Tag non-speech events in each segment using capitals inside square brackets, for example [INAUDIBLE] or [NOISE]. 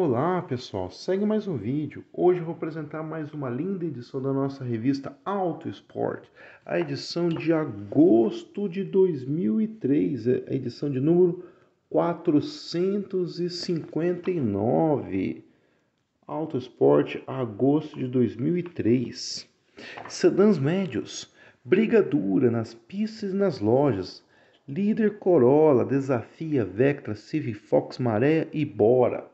Olá pessoal, segue mais um vídeo. Hoje eu vou apresentar mais uma linda edição da nossa revista Auto Esporte, a edição de agosto de 2003, é a edição de número 459. Auto Esporte, agosto de 2003. Sedãs médios, briga dura nas pistas e nas lojas. Líder Corolla desafia Vectra, Civic Fox, Maré e Bora.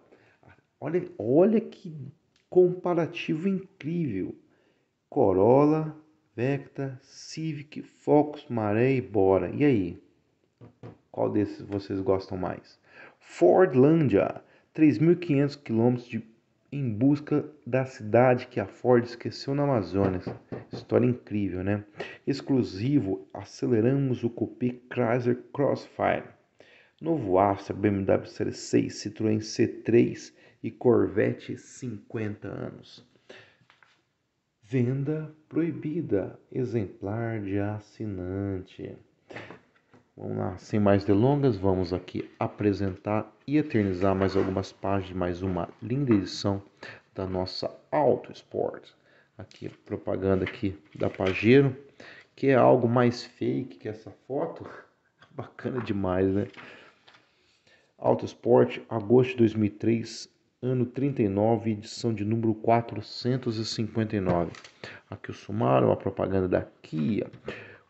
Olha, olha que comparativo incrível. Corolla, Vecta, Civic, Focus, Maré e Bora. E aí? Qual desses vocês gostam mais? Fordlandia, 3.500 quilômetros de... em busca da cidade que a Ford esqueceu na Amazônia. História incrível, né? Exclusivo, aceleramos o Coupé Chrysler Crossfire. Novo Astra, BMW Série 6, Citroën C3, e Corvette 50 anos. Venda proibida, exemplar de assinante. Vamos lá, sem mais delongas, vamos aqui apresentar e eternizar mais algumas páginas, mais uma linda edição da nossa Auto Sport. Aqui propaganda aqui da Pajero, que é algo mais fake que essa foto. [LAUGHS] Bacana demais, né? Auto Sport, agosto de 2003, ano 39, edição de número 459. Aqui o sumário, a propaganda da Kia.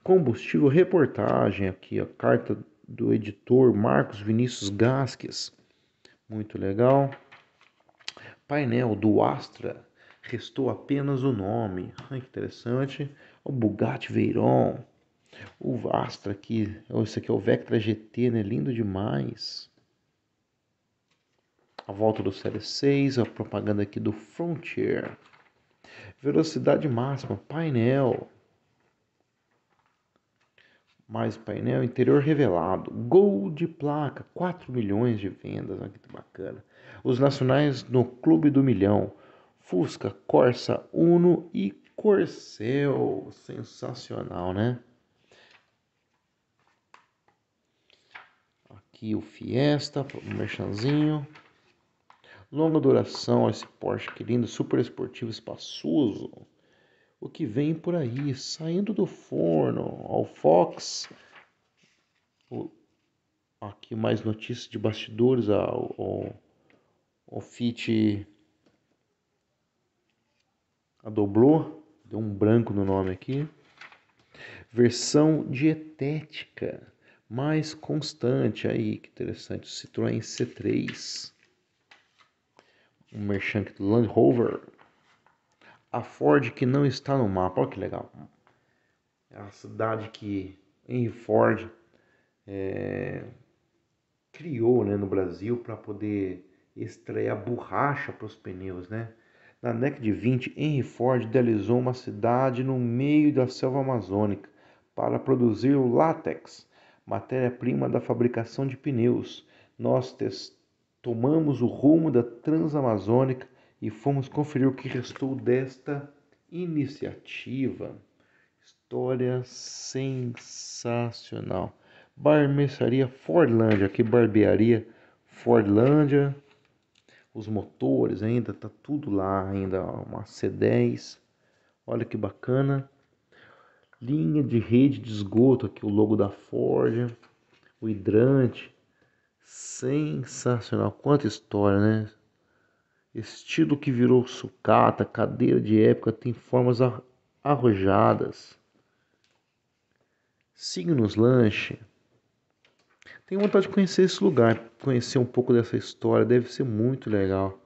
Combustível reportagem, aqui a carta do editor Marcos Vinícius Gasques. Muito legal. Painel do Astra, restou apenas o nome. Ai, que interessante. O Bugatti Veyron. O Astra aqui, esse aqui é o Vectra GT, né? Lindo demais a volta do CL6, a propaganda aqui do Frontier. Velocidade máxima, painel. Mais painel, interior revelado. Gol de placa, 4 milhões de vendas, olha que bacana. Os nacionais no Clube do Milhão. Fusca, Corsa, Uno e Corcel. Sensacional, né? Aqui o Fiesta, o merchanzinho. Longa duração esse Porsche, que lindo, super esportivo, espaçoso. O que vem por aí, saindo do forno, ao Fox. O, aqui mais notícias de bastidores, ao, ao, ao Fit a dobrou, deu um branco no nome aqui. Versão dietética mais constante aí, que interessante, o Citroën C3 um merchan do Land Rover. A Ford que não está no mapa, olha que legal. É a cidade que Henry Ford é, criou né, no Brasil para poder extrair borracha para os pneus, né? Na década de 20, Henry Ford idealizou uma cidade no meio da selva amazônica para produzir o látex, matéria-prima da fabricação de pneus. Nós testamos tomamos o rumo da Transamazônica e fomos conferir o que restou desta iniciativa. História sensacional. Barmeçaria Forlândia, que barbearia Forlândia. Os motores ainda tá tudo lá ainda, uma C10. Olha que bacana. Linha de rede de esgoto aqui o logo da Ford, o hidrante, Sensacional, quanta história, né? Estilo que virou sucata, cadeira de época, tem formas arrojadas. Signos Lanche. Tenho vontade de conhecer esse lugar, conhecer um pouco dessa história, deve ser muito legal.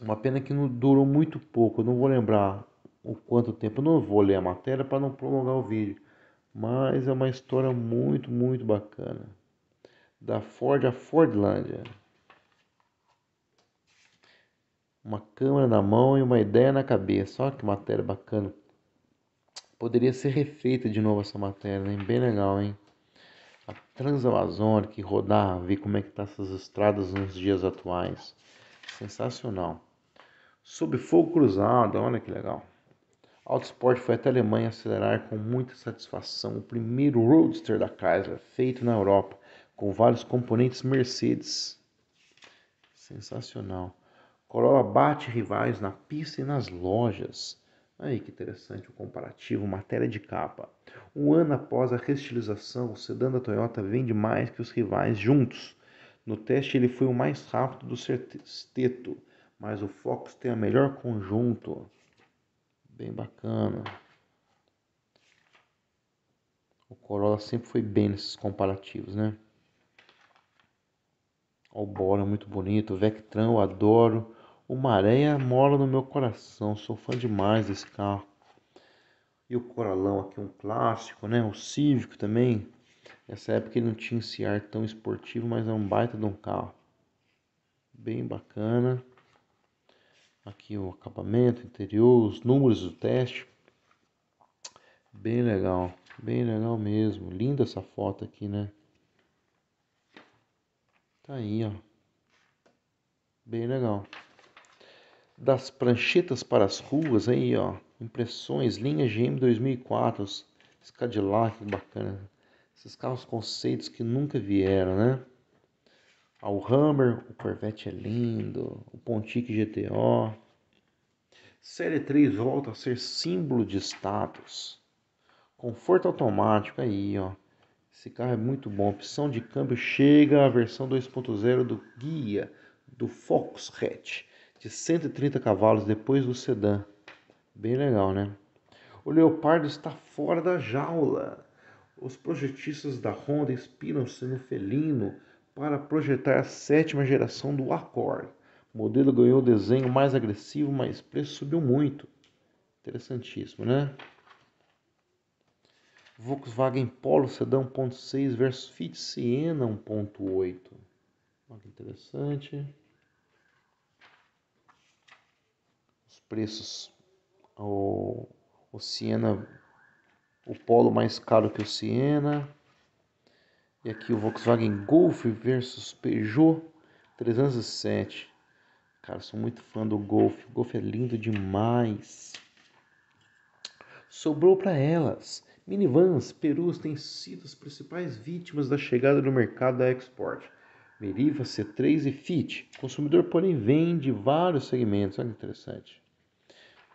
Uma pena que não durou muito pouco, não vou lembrar o quanto tempo, não vou ler a matéria para não prolongar o vídeo, mas é uma história muito, muito bacana da Ford a Fordlandia, Uma câmera na mão e uma ideia na cabeça. Olha que matéria bacana. Poderia ser refeita de novo essa matéria, hein? Bem legal, hein? A Transamazônica, rodar, ver como é que tá essas estradas nos dias atuais. Sensacional. Sob fogo cruzado, olha que legal. Autosport foi até a Alemanha acelerar com muita satisfação o primeiro Roadster da Chrysler, feito na Europa com vários componentes Mercedes. Sensacional. Corolla bate rivais na pista e nas lojas. Aí que interessante o comparativo, matéria de capa. Um ano após a restilização, o sedã da Toyota vende mais que os rivais juntos. No teste ele foi o mais rápido do sexteto, mas o Fox tem a melhor conjunto. Bem bacana. O Corolla sempre foi bem nesses comparativos, né? O Bora muito bonito, o Vectran eu adoro. O Maréia mora no meu coração, sou fã demais desse carro. E o Coralão aqui, um clássico, né? O Cívico também. Nessa época ele não tinha esse ar tão esportivo, mas é um baita de um carro. Bem bacana. Aqui o acabamento interior, os números do teste. Bem legal, bem legal mesmo. Linda essa foto aqui, né? Tá aí, ó. Bem legal. Das pranchetas para as ruas, aí, ó. Impressões, linha GM 2004. Esse Cadillac bacana. Esses carros conceitos que nunca vieram, né? Ah, o Hammer, o Corvette é lindo. O Pontiac GTO. Série 3 volta a ser símbolo de status. Conforto automático aí, ó. Esse carro é muito bom. A opção de câmbio chega à versão 2.0 do Guia do Fox Hatch de 130 cavalos depois do sedã. Bem legal, né? O Leopardo está fora da jaula. Os projetistas da Honda inspiram-se no felino para projetar a sétima geração do Accord. O modelo ganhou desenho mais agressivo, mas preço subiu muito. Interessantíssimo, né? Volkswagen Polo Sedan 1.6 versus Fiat Siena 1.8. Olha que interessante. Os preços. O, o Siena, o Polo mais caro que o Siena. E aqui o Volkswagen Golf versus Peugeot 307. Cara, sou muito fã do Golf. O Golf é lindo demais. Sobrou para elas Minivans perus têm sido as principais vítimas da chegada no mercado da export. Meriva, C3 e Fit. O consumidor, porém, vende vários segmentos. Olha que interessante.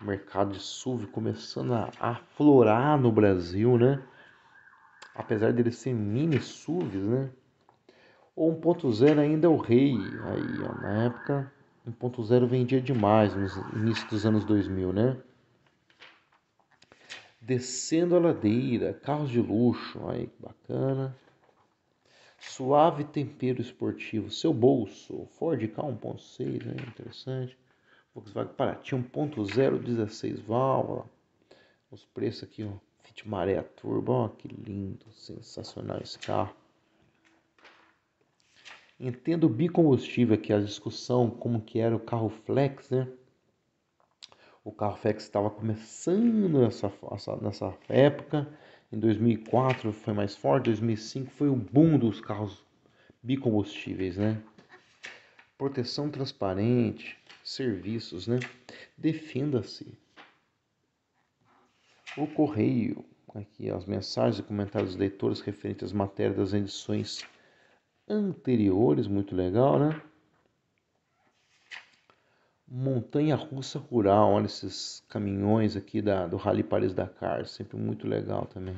O mercado de SUV começando a aflorar no Brasil, né? Apesar dele ser mini SUVs, né? O 1.0 ainda é o rei. Aí, ó, na época, 1.0 vendia demais no início dos anos 2000, né? descendo a ladeira, carros de luxo, aí bacana. Suave tempero esportivo, seu bolso, Ford K 1.6, né? interessante. Volkswagen Paraty 1.0, 16 válvula. Os preços aqui, ó, Fit Maré Turbo, ó, que lindo, sensacional esse carro. Entendo o bicombustível aqui, a discussão como que era o carro flex, né? O Carfax estava começando nessa, nessa época. Em 2004 foi mais forte, 2005 foi o boom dos carros bicombustíveis, né? Proteção transparente, serviços, né? Defenda-se. O correio, aqui as mensagens e comentários dos leitores referentes às matérias das edições anteriores, muito legal, né? montanha russa rural. Olha esses caminhões aqui da, do Rally Paris Dakar, sempre muito legal também.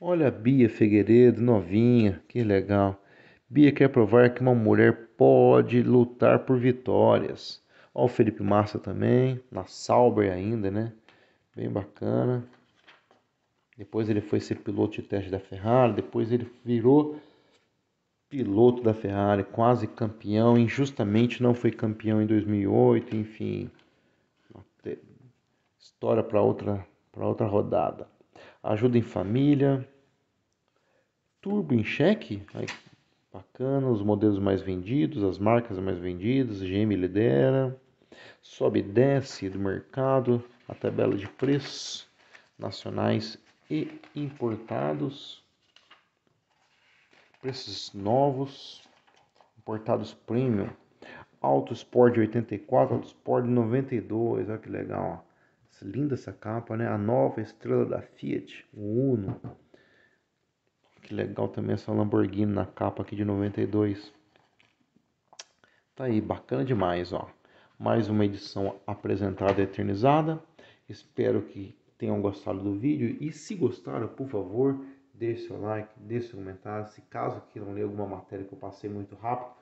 Olha a Bia Figueiredo, novinha, que legal. Bia quer provar que uma mulher pode lutar por vitórias. Olha o Felipe Massa também, na Sauber ainda, né? Bem bacana. Depois ele foi ser piloto de teste da Ferrari, depois ele virou piloto da Ferrari, quase campeão, injustamente não foi campeão em 2008, enfim. História para outra, para outra rodada. Ajuda em família. Turbo em cheque, aí, bacana, os modelos mais vendidos, as marcas mais vendidas, GM lidera. Sobe e desce do mercado, a tabela de preços nacionais e importados preços novos, importados premium, Auto Sport de 84, Auto Sport de 92, olha que legal, ó. linda essa capa, né? A nova estrela da Fiat, o Uno. Que legal também essa Lamborghini na capa aqui de 92. Tá aí, bacana demais, ó. Mais uma edição apresentada e eternizada. Espero que tenham gostado do vídeo e se gostaram, por favor, deixe seu like, deixe seu comentário. Se caso queiram ler alguma matéria que eu passei muito rápido, é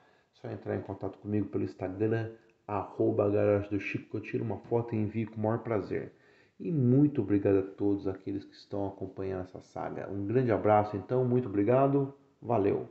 só entrar em contato comigo pelo Instagram, arroba garagem do Chico, que eu tiro uma foto e envio com o maior prazer. E muito obrigado a todos aqueles que estão acompanhando essa saga. Um grande abraço, então, muito obrigado, valeu!